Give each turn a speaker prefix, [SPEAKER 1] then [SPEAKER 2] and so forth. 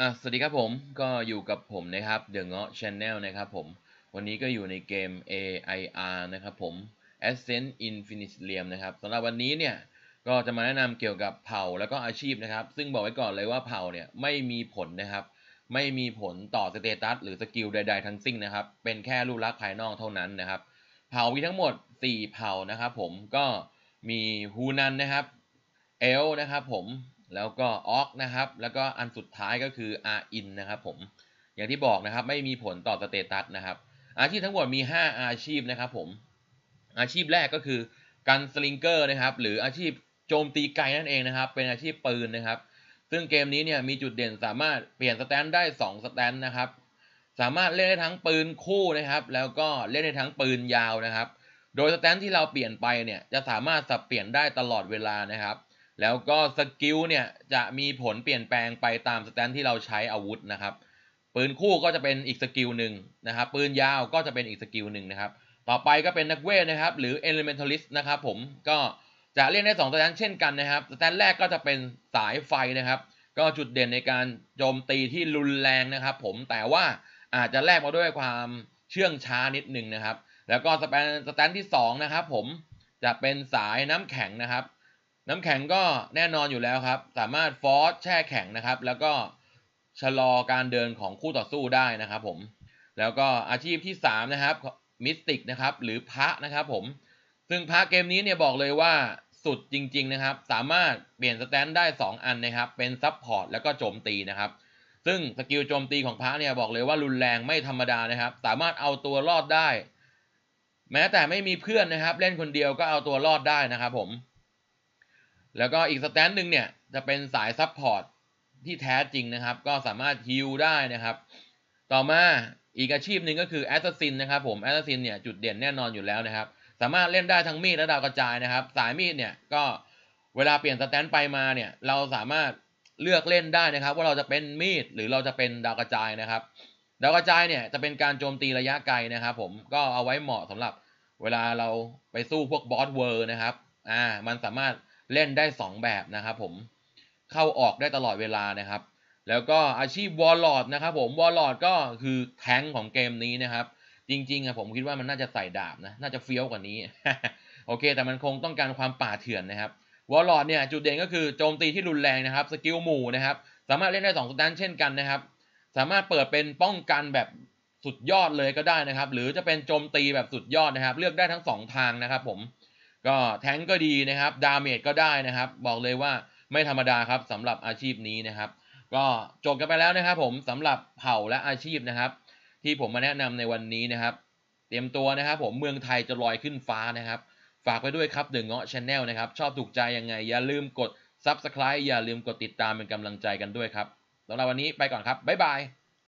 [SPEAKER 1] อ่ะสวัสดีครับผม ก็อยู่กับผมนะครับ เดอะเงาะชาแนลนะครับผม วันนี้ก็อยู่ในเกม AIR นะครับผม Ascent i n f i n i t e i u m นะครับ สำหรับวันนี้เนี่ย ก็จะมาแนะนำเกี่ยวกับเผ่าแล้วก็อาชีพนะครับ ซึ่งบอกไว้ก่อนเลยว่าเผ่าเนี่ยไม่มีผลนะครับ ไม่มีผลต่อสเตตัสหรือสกิลใด ๆทั้งสิ้นนะครับ เป็นแค่รูปลักษณ์ภายนอกเท่านั้นนะครับ เผ่ามีทั้งหมด 4 เผ่านะครับ ผม ก็มีฮูนันนะครับเอลนะครับ ผมแล้วก็ออก นะครับ แล้วก็อันสุดท้ายก็คือ r in นะครับผม อย่างที่บอกนะครับ ไม่มีผลต่อสเตตัสนะครับ อาชีพทั้งหมดมี 5 อาชีพนะครับผมอาชีพแรกก็คือการสลิงเกอร์นะครับ หรืออาชีพโจมตีไกลนั่นเองนะครับ เป็นอาชีพปืนนะครับ ซึ่งเกมนี้เนี่ยมีจุดเด่นสามารถเปลี่ยนสแตน ได้ 2 สแตนนะครับ สามารถ เล่นได้ทั้งปืนคู่นะครับ แล้วก็เล่นได้ทั้งปืนยาวนะครับ โดยสแตน ที่เราเปลี่ยนไปเนี่ยจะสามารถสับเปลี่ยนได้ตลอดเวลานะครับแล้วก็สกิลเนี่ยจะมีผลเปลี่ยนแปลงไปตามสแตน ที่เราใช้อาวุธนะครับ ปืนคู่ก็จะเป็นอีกสกิลหนึ่งนะครับปืนยาวก็จะเป็นอีกสกิลหนึ่งนะครับต่อไปก็เป็นนักเวทนะครับ หรือ elementalist นะครับ ผมก็จะเล่นได้ 2 สแตนเช่นกันนะครับสแตนแรกก็จะเป็นสายไฟนะครับ ก็จุดเด่นในการโจมตีที่รุนแรงนะครับ ผมแต่ว่าอาจจะแลกมาด้วยความเชื่องช้านิดหนึ่งนะครับ แล้วก็สแตนสแตนที่2นะครับผมจะเป็นสายน้ำแข็งนะครับน้ำแข็งก็แน่นอนอยู่แล้วครับ สามารถฟอสแช่แข็งนะครับ แล้วก็ชะลอการเดินของคู่ต่อสู้ได้นะครับผม แล้วก็อาชีพที่ 3 นะครับ มิสติกนะครับ หรือพระนะครับผม ซึ่งพระเกมนี้เนี่ยบอกเลยว่าสุดจริง ๆนะครับ สามารถเปลี่ยนสแตนได้ 2 อันนะครับ เป็นซับพอร์ตแล้วก็โจมตีนะครับ ซึ่งสกิลโจมตีของพระเนี่ยบอกเลยว่า รุนแรงไม่ธรรมดานะครับ สามารถเอาตัวรอดได้ แม้แต่ไม่มีเพื่อนนะครับ เล่นคนเดียวก็เอาตัวรอดได้นะครับ ผมแล้วก็อีกสแตนหนึ่งเนี่ยจะเป็นสายซับพอร์ตที่แท้จริงนะครับ ก็สามารถฮิลได้นะครับ ต่อมาอีกอาชีพหนึ่งก็คือแอสซสินนะครับ ผมแอสซสซินเนี่ยจุดเด่นแน่นอนอยู่แล้วนะครับ สามารถเล่นได้ทั้งมีดและดาวกระจายนะครับ สายมีดเนี่ยก็เวลาเปลี่ยนสแตนไปมาเนี่ยเราสามารถเลือกเล่นได้นะครับ ว่าเราจะเป็นมีดหรือเราจะเป็นดาวกระจายนะครับ ดาวกระจายเนี่ยจะเป็นการโจมตีระยะไกลนะครับ ผมก็เอาไว้เหมาะสำหรับเวลาเราไปสู้พวกบอสเวอร์นะครับอ่ามันสามารถเล่นได้ 2 แบบนะครับ ผมเข้าออกได้ตลอดเวลานะครับ แล้วก็อาชีพวอลลอดนะครับ ผมวอลลอดก็คือแทงของเกมนี้นะครับ จริงๆอะผมคิดว่ามันน่าจะใส่ดาบนะน่าจะเฟี้ยวกว่านี้โอเค แต่มันคงต้องการความป่าเถื่อนนะครับวอลลอดเนี่ยจุดเด่นก็คือโจมตีที่รุนแรงนะครับสกิลหมู่นะครับสามารถเล่นได้ 2สแตนเช่นกันนะครับ สามารถเปิดเป็นป้องกันแบบสุดยอดเลยก็ได้นะครับ หรือจะเป็นโจมตีแบบสุดยอดนะครับ เลือกได้ทั้ง2ทางนะครับผมก็แทงก็ดีนะครับ ดาเมจก็ได้นะครับ บอกเลยว่าไม่ธรรมดาครับสำหรับอาชีพนี้นะครับก็จบกันไปแล้วนะครับ ผมสำหรับเผ่าและอาชีพนะครับ ที่ผมมาแนะนำในวันนี้นะครับ เตรียมตัวนะครับผมเมืองไทยจะลอยขึ้นฟ้านะครับฝากไปด้วยครับเดอะเงาะชาแนลนะครับชอบถูกใจยังไง อย่าลืมกด Subscribe อย่าลืมกดติดตามเป็นกำลังใจกันด้วยครับสำหรับวันนี้ไปก่อนครับบ๊ายบาย